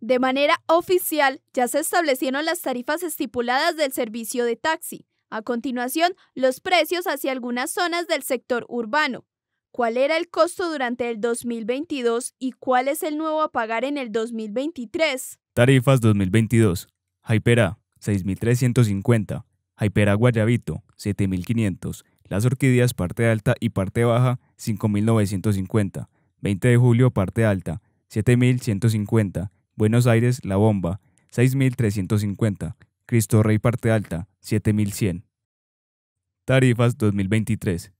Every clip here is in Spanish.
De manera oficial, ya se establecieron las tarifas estipuladas del servicio de taxi. A continuación, los precios hacia algunas zonas del sector urbano. ¿Cuál era el costo durante el 2022 y cuál es el nuevo a pagar en el 2023? Tarifas 2022. Jaipera, 6.350. Jaipera Guayabito, 7.500. Las Orquídeas, parte alta y parte baja, 5.950. 20 de julio, parte alta, 7.150. Buenos Aires, La Bomba, 6.350. Cristo Rey Parte Alta, 7.100. Tarifas 2023.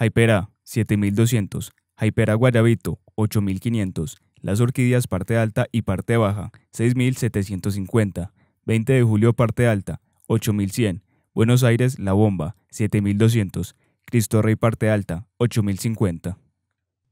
Hypera, 7.200. Hypera Guayabito, 8.500. Las Orquídeas Parte Alta y Parte Baja, 6.750. 20 de julio Parte Alta, 8.100. Buenos Aires, La Bomba, 7.200. Cristo Rey Parte Alta, 8.050.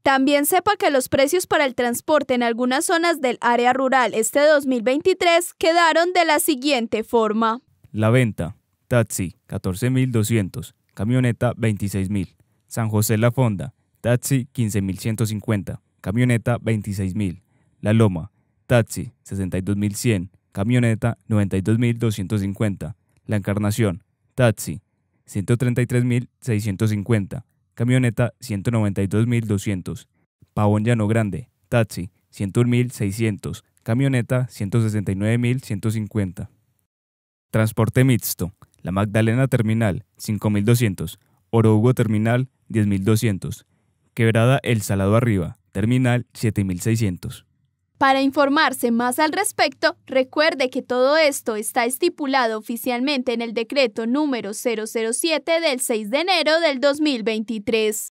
También sepa que los precios para el transporte en algunas zonas del área rural este 2023 quedaron de la siguiente forma. La venta, taxi 14.200, camioneta 26.000, San José La Fonda, taxi 15.150, camioneta 26.000, La Loma, taxi 62.100, camioneta 92.250, La Encarnación, taxi 133.650, Camioneta 192.200. Pavón Llano Grande. Taxi 101.600. Camioneta 169.150. Transporte mixto. La Magdalena Terminal 5.200. Oro Hugo Terminal 10.200. Quebrada El Salado Arriba. Terminal 7.600. Para informarse más al respecto, recuerde que todo esto está estipulado oficialmente en el decreto número 007 del 6 de enero del 2023.